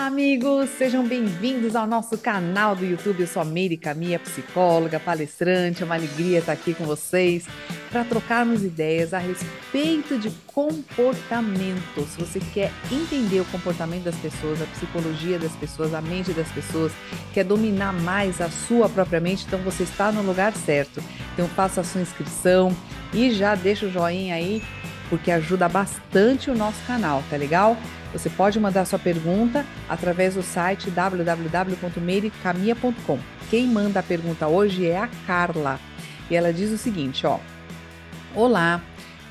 Olá, amigos! Sejam bem-vindos ao nosso canal do YouTube. Eu sou a Meire Caminha, psicóloga, palestrante. É uma alegria estar aqui com vocês para trocarmos ideias a respeito de comportamento. Se você quer entender o comportamento das pessoas, a psicologia das pessoas, a mente das pessoas, quer dominar mais a sua própria mente, então você está no lugar certo. Então faça a sua inscrição e já deixa o joinha aí porque ajuda bastante o nosso canal, tá legal? Você pode mandar sua pergunta através do site www.meiricamia.com. Quem manda a pergunta hoje é a Carla. E ela diz o seguinte, ó: Olá,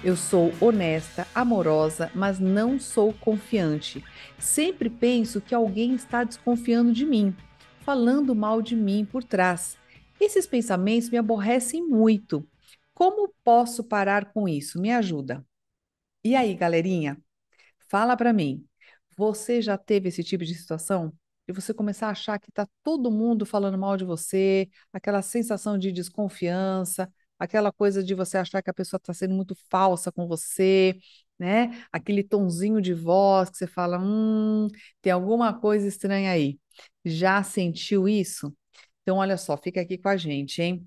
eu sou honesta, amorosa, mas não sou confiante. Sempre penso que alguém está desconfiando de mim, falando mal de mim por trás. Esses pensamentos me aborrecem muito. Como posso parar com isso? Me ajuda. E aí, galerinha? Fala para mim. Você já teve esse tipo de situação? E você começar a achar que tá todo mundo falando mal de você, aquela sensação de desconfiança, aquela coisa de você achar que a pessoa está sendo muito falsa com você, né? Aquele tonzinho de voz que você fala, hum, tem alguma coisa estranha aí. Já sentiu isso? Então, olha só, fica aqui com a gente, hein?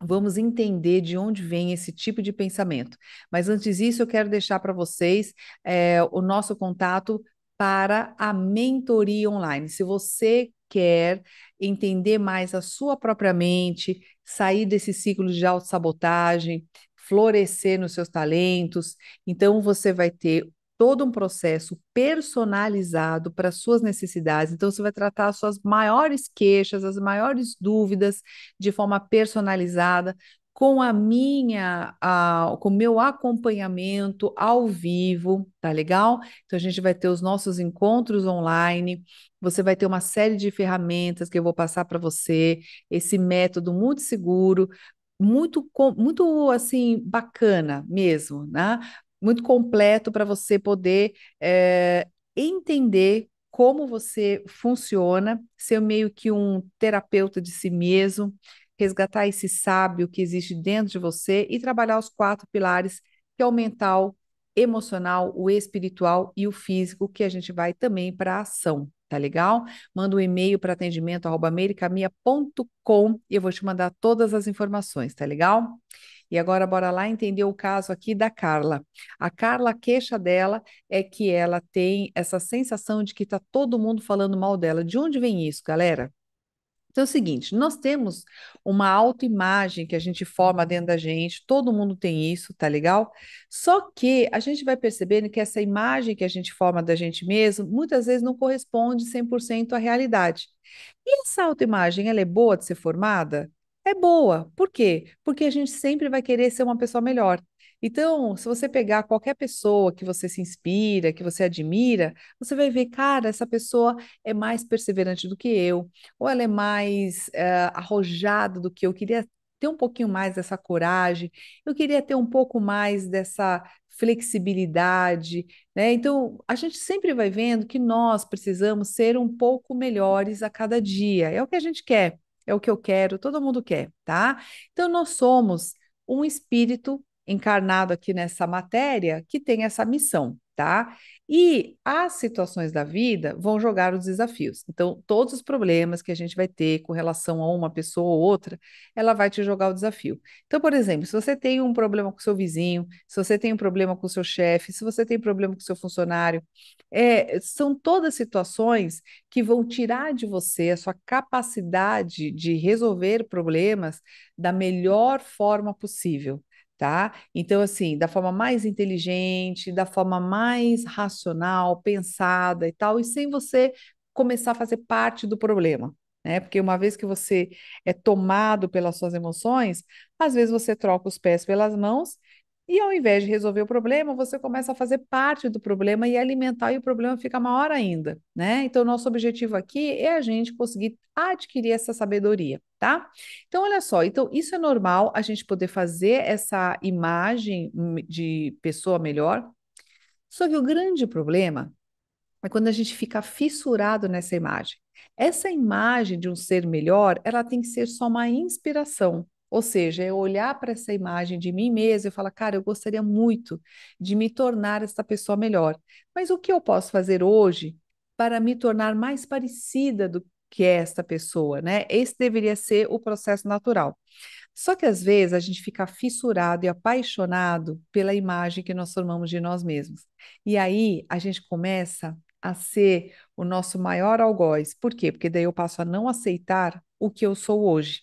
Vamos entender de onde vem esse tipo de pensamento. Mas antes disso, eu quero deixar para vocês é, o nosso contato para a mentoria online. Se você quer entender mais a sua própria mente, sair desse ciclo de autossabotagem, florescer nos seus talentos, então você vai ter todo um processo personalizado para suas necessidades. Então, você vai tratar as suas maiores queixas, as maiores dúvidas de forma personalizada, com a minha, a, com o meu acompanhamento ao vivo, tá legal? Então a gente vai ter os nossos encontros online, você vai ter uma série de ferramentas que eu vou passar para você, esse método muito seguro, muito muito assim bacana mesmo, né? muito completo para você poder é, entender como você funciona, ser meio que um terapeuta de si mesmo, resgatar esse sábio que existe dentro de você e trabalhar os quatro pilares, que é o mental, emocional, o espiritual e o físico, que a gente vai também para a ação, tá legal? Manda um e-mail para atendimento@americamia.com e eu vou te mandar todas as informações, tá legal? E agora bora lá entender o caso aqui da Carla. A Carla, a queixa dela é que ela tem essa sensação de que tá todo mundo falando mal dela. De onde vem isso, galera? Então é o seguinte, nós temos uma autoimagem que a gente forma dentro da gente, todo mundo tem isso, tá legal? Só que a gente vai percebendo que essa imagem que a gente forma da gente mesmo, muitas vezes não corresponde 100% à realidade. E essa autoimagem, ela é boa de ser formada? É boa. Por quê? Porque a gente sempre vai querer ser uma pessoa melhor. Então, se você pegar qualquer pessoa que você se inspira, que você admira, você vai ver, cara, essa pessoa é mais perseverante do que eu, ou ela é mais eh, arrojada do que eu. eu queria ter um pouquinho mais dessa coragem, eu queria ter um pouco mais dessa flexibilidade, né? Então, a gente sempre vai vendo que nós precisamos ser um pouco melhores a cada dia. É o que a gente quer, é o que eu quero, todo mundo quer, tá? Então, nós somos um espírito encarnado aqui nessa matéria que tem essa missão, tá? E as situações da vida vão jogar os desafios. Então, todos os problemas que a gente vai ter com relação a uma pessoa ou outra, ela vai te jogar o desafio. Então, por exemplo, se você tem um problema com seu vizinho, se você tem um problema com seu chefe, se você tem problema com seu funcionário, é, são todas situações que vão tirar de você a sua capacidade de resolver problemas da melhor forma possível tá? Então, assim, da forma mais inteligente, da forma mais racional, pensada e tal, e sem você começar a fazer parte do problema, né? Porque uma vez que você é tomado pelas suas emoções, às vezes você troca os pés pelas mãos e ao invés de resolver o problema, você começa a fazer parte do problema e alimentar, e o problema fica maior ainda, né? Então, nosso objetivo aqui é a gente conseguir adquirir essa sabedoria, tá? Então, olha só, então isso é normal a gente poder fazer essa imagem de pessoa melhor. Só que o grande problema é quando a gente fica fissurado nessa imagem. Essa imagem de um ser melhor, ela tem que ser só uma inspiração, ou seja, é olhar para essa imagem de mim mesma e falar, cara, eu gostaria muito de me tornar essa pessoa melhor. Mas o que eu posso fazer hoje para me tornar mais parecida do que é esta pessoa, né? Esse deveria ser o processo natural. Só que às vezes a gente fica fissurado e apaixonado pela imagem que nós formamos de nós mesmos. E aí a gente começa a ser o nosso maior algoz. Por quê? Porque daí eu passo a não aceitar o que eu sou hoje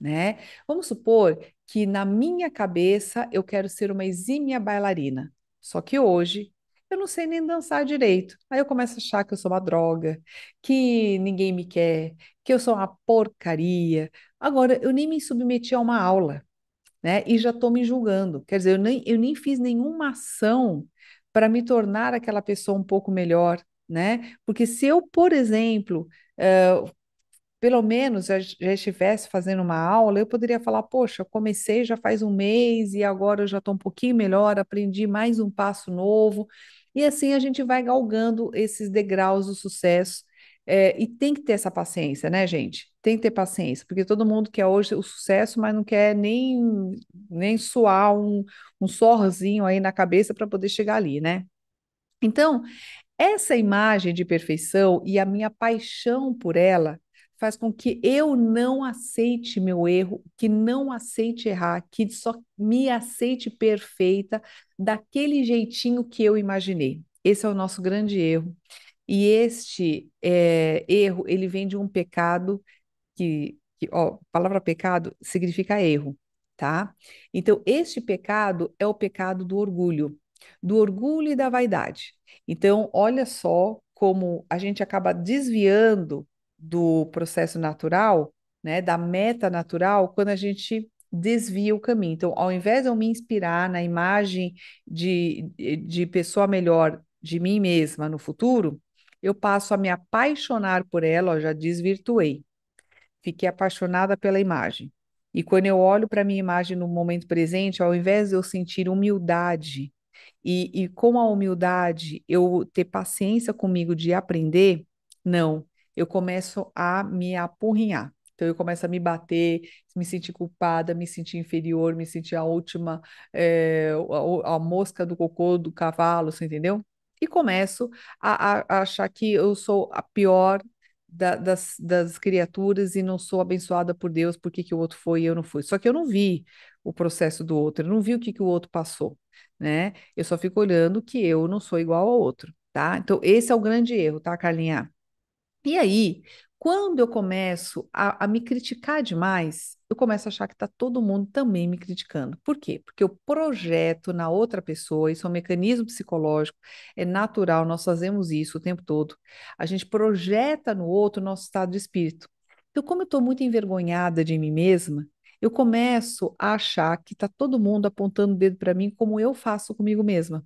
né? Vamos supor que na minha cabeça eu quero ser uma exímia bailarina, só que hoje eu não sei nem dançar direito. Aí eu começo a achar que eu sou uma droga, que ninguém me quer, que eu sou uma porcaria. Agora, eu nem me submeti a uma aula, né? E já estou me julgando. Quer dizer, eu nem, eu nem fiz nenhuma ação para me tornar aquela pessoa um pouco melhor, né? Porque se eu, por exemplo, uh, pelo menos eu já estivesse fazendo uma aula, eu poderia falar, poxa, comecei já faz um mês e agora eu já estou um pouquinho melhor, aprendi mais um passo novo. E assim a gente vai galgando esses degraus do sucesso. É, e tem que ter essa paciência, né, gente? Tem que ter paciência, porque todo mundo quer hoje o sucesso, mas não quer nem, nem suar um, um sorzinho aí na cabeça para poder chegar ali, né? Então, essa imagem de perfeição e a minha paixão por ela faz com que eu não aceite meu erro, que não aceite errar, que só me aceite perfeita daquele jeitinho que eu imaginei. Esse é o nosso grande erro. E este é, erro, ele vem de um pecado que, que ó, palavra pecado significa erro, tá? Então, este pecado é o pecado do orgulho, do orgulho e da vaidade. Então, olha só como a gente acaba desviando do processo natural, né, da meta natural, quando a gente desvia o caminho. Então, ao invés de eu me inspirar na imagem de, de pessoa melhor de mim mesma no futuro, eu passo a me apaixonar por ela, ó, já desvirtuei. Fiquei apaixonada pela imagem. E quando eu olho para a minha imagem no momento presente, ao invés de eu sentir humildade e, e com a humildade eu ter paciência comigo de aprender, não, eu começo a me apurrinhar. Então eu começo a me bater, me sentir culpada, me sentir inferior, me sentir a última, é, a, a, mosca do cocô do cavalo, você entendeu? E começo a, a, a achar que eu sou a pior da, das, das criaturas e não sou abençoada por Deus porque que o outro foi e eu não fui. Só que eu não vi o processo do outro, eu não vi o que, que o outro passou, né? Eu só fico olhando que eu não sou igual ao outro, tá? Então esse é o grande erro, tá, Carlinha? E aí, quando eu começo a, a me criticar demais, eu começo a achar que está todo mundo também me criticando. Por quê? Porque eu projeto na outra pessoa, isso é um mecanismo psicológico, é natural, nós fazemos isso o tempo todo. A gente projeta no outro o nosso estado de espírito. Então, como eu estou muito envergonhada de mim mesma, eu começo a achar que está todo mundo apontando o dedo para mim como eu faço comigo mesma.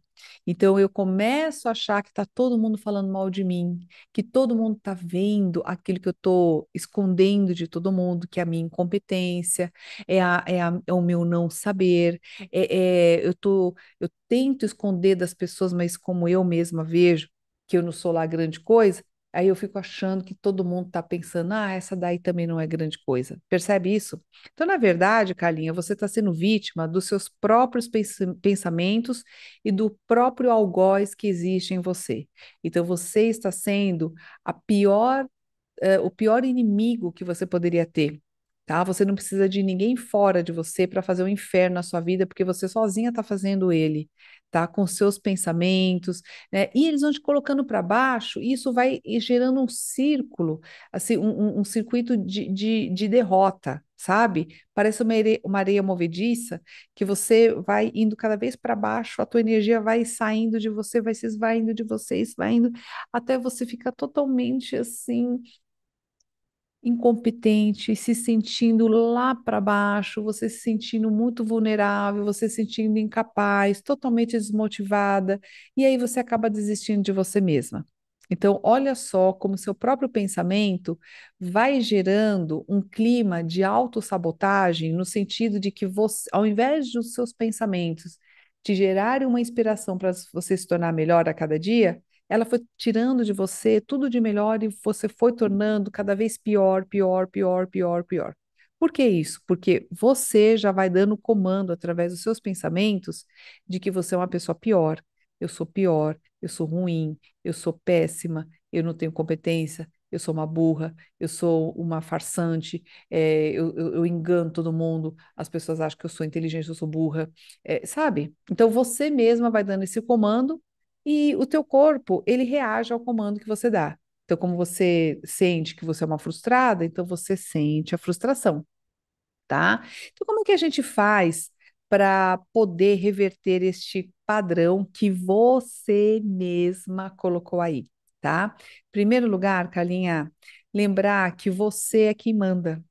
Então eu começo a achar que está todo mundo falando mal de mim, que todo mundo está vendo aquilo que eu estou escondendo de todo mundo, que é a minha incompetência, é, a, é, a, é o meu não saber, é, é, eu, tô, eu tento esconder das pessoas, mas como eu mesma vejo que eu não sou lá grande coisa, Aí eu fico achando que todo mundo está pensando, ah, essa daí também não é grande coisa. Percebe isso? Então, na verdade, Carlinha, você está sendo vítima dos seus próprios pensamentos e do próprio algoz que existe em você. Então, você está sendo a pior, eh, o pior inimigo que você poderia ter. Tá? Você não precisa de ninguém fora de você para fazer o um inferno na sua vida, porque você sozinha está fazendo ele tá? Com seus pensamentos, né? E eles vão te colocando para baixo, e isso vai gerando um círculo, assim, um, um circuito de, de, de, derrota, sabe? Parece uma areia, uma areia movediça que você vai indo cada vez para baixo, a tua energia vai saindo de você, vai se esvaindo de vocês, vai indo até você ficar totalmente assim incompetente, se sentindo lá para baixo, você se sentindo muito vulnerável, você se sentindo incapaz, totalmente desmotivada, e aí você acaba desistindo de você mesma. Então, olha só como seu próprio pensamento vai gerando um clima de autossabotagem, no sentido de que você, ao invés dos seus pensamentos te gerarem uma inspiração para você se tornar melhor a cada dia, ela foi tirando de você tudo de melhor e você foi tornando cada vez pior, pior, pior, pior, pior. Por que isso? Porque você já vai dando comando através dos seus pensamentos de que você é uma pessoa pior, eu sou pior, eu sou ruim, eu sou péssima, eu não tenho competência, eu sou uma burra, eu sou uma farsante, é, eu, eu, eu, engano todo mundo, as pessoas acham que eu sou inteligente, eu sou burra, é, sabe? Então você mesma vai dando esse comando e o teu corpo, ele reage ao comando que você dá. Então, como você sente que você é uma frustrada, então você sente a frustração, tá? Então, como é que a gente faz para poder reverter este padrão que você mesma colocou aí, tá? Primeiro lugar, Carlinha, lembrar que você é quem manda.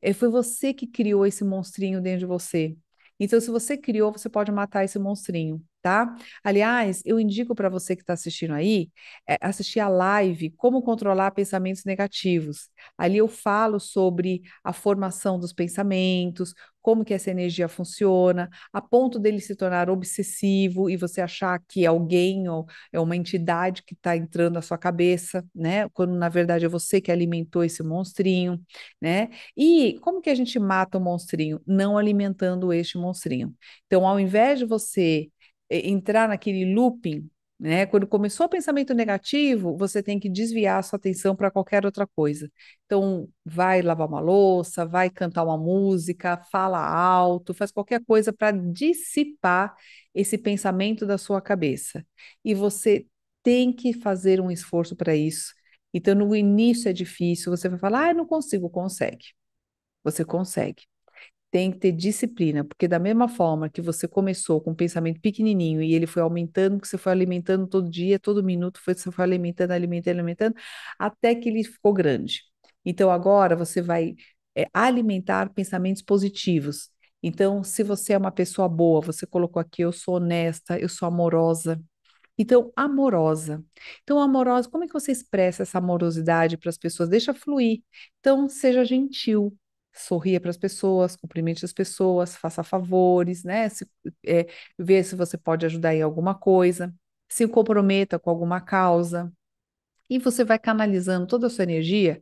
É, foi você que criou esse monstrinho dentro de você. Então, se você criou, você pode matar esse monstrinho tá? Aliás, eu indico para você que está assistindo aí, é, assistir a live Como Controlar Pensamentos Negativos. Ali eu falo sobre a formação dos pensamentos, como que essa energia funciona, a ponto dele se tornar obsessivo e você achar que alguém ou é uma entidade que está entrando na sua cabeça, né? Quando na verdade é você que alimentou esse monstrinho, né? E como que a gente mata o monstrinho? Não alimentando este monstrinho. Então, ao invés de você é, entrar naquele looping, né? Quando começou o pensamento negativo, você tem que desviar a sua atenção para qualquer outra coisa. Então, vai lavar uma louça, vai cantar uma música, fala alto, faz qualquer coisa para dissipar esse pensamento da sua cabeça. E você tem que fazer um esforço para isso. Então, no início é difícil, você vai falar, ah, não consigo, consegue. Você consegue tem que ter disciplina, porque da mesma forma que você começou com um pensamento pequenininho e ele foi aumentando, que você foi alimentando todo dia, todo minuto, foi, você foi alimentando, alimentando, alimentando, até que ele ficou grande. Então agora você vai é, alimentar pensamentos positivos. Então, se você é uma pessoa boa, você colocou aqui, eu sou honesta, eu sou amorosa. Então, amorosa. Então, amorosa, como é que você expressa essa amorosidade para as pessoas? Deixa fluir. Então, seja gentil, sorria para as pessoas, cumprimente as pessoas, faça favores, né? Se, é, vê se você pode ajudar em alguma coisa, se comprometa com alguma causa. E você vai canalizando toda a sua energia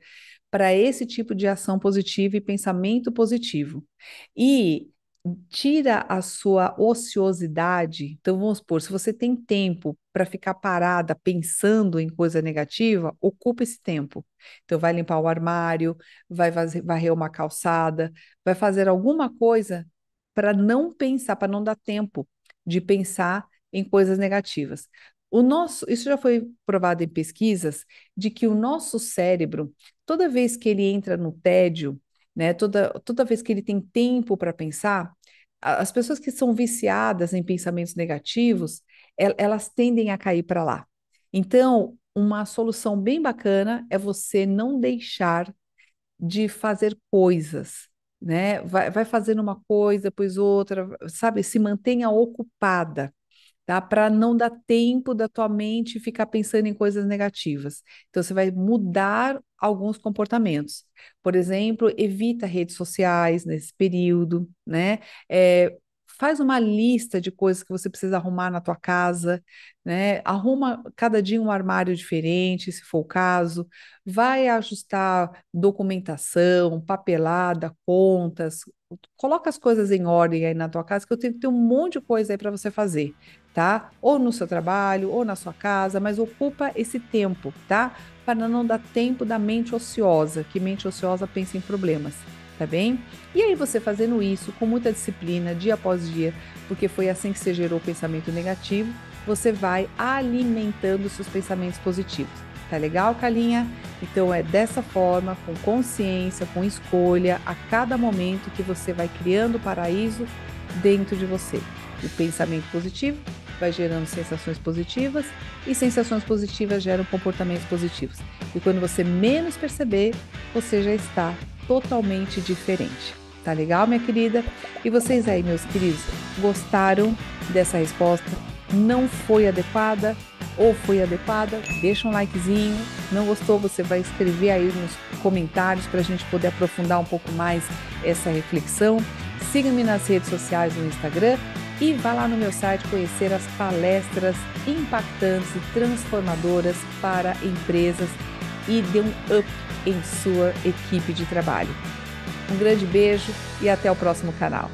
para esse tipo de ação positiva e pensamento positivo. E tira a sua ociosidade. Então, vamos supor, se você tem tempo para ficar parada pensando em coisa negativa, ocupa esse tempo. Então, vai limpar o armário, vai varrer uma calçada, vai fazer alguma coisa para não pensar, para não dar tempo de pensar em coisas negativas. O nosso, isso já foi provado em pesquisas, de que o nosso cérebro, toda vez que ele entra no tédio, né? Toda, toda vez que ele tem tempo para pensar, as pessoas que são viciadas em pensamentos negativos, elas tendem a cair para lá. Então, uma solução bem bacana é você não deixar de fazer coisas, né? Vai, vai fazendo uma coisa, depois outra, sabe? Se mantenha ocupada tá? Para não dar tempo da tua mente ficar pensando em coisas negativas. Então você vai mudar alguns comportamentos. Por exemplo, evita redes sociais nesse período, né? É, faz uma lista de coisas que você precisa arrumar na tua casa, né? Arruma cada dia um armário diferente, se for o caso, vai ajustar documentação, papelada, contas, coloca as coisas em ordem aí na tua casa, que eu tenho que ter um monte de coisa aí para você fazer tá? Ou no seu trabalho, ou na sua casa, mas ocupa esse tempo, tá? Para não dar tempo da mente ociosa, que mente ociosa pensa em problemas, tá bem? E aí você fazendo isso com muita disciplina, dia após dia, porque foi assim que você gerou o pensamento negativo, você vai alimentando seus pensamentos positivos. Tá legal, Calinha? Então é dessa forma, com consciência, com escolha, a cada momento que você vai criando o paraíso dentro de você. O pensamento positivo vai gerando sensações positivas e sensações positivas geram comportamentos positivos. E quando você menos perceber, você já está totalmente diferente. Tá legal, minha querida? E vocês aí, meus queridos, gostaram dessa resposta? Não foi adequada ou foi adequada? Deixa um likezinho. Não gostou? Você vai escrever aí nos comentários para a gente poder aprofundar um pouco mais essa reflexão. Siga-me nas redes sociais no Instagram, e vá lá no meu site conhecer as palestras impactantes e transformadoras para empresas e dê um up em sua equipe de trabalho. Um grande beijo e até o próximo canal.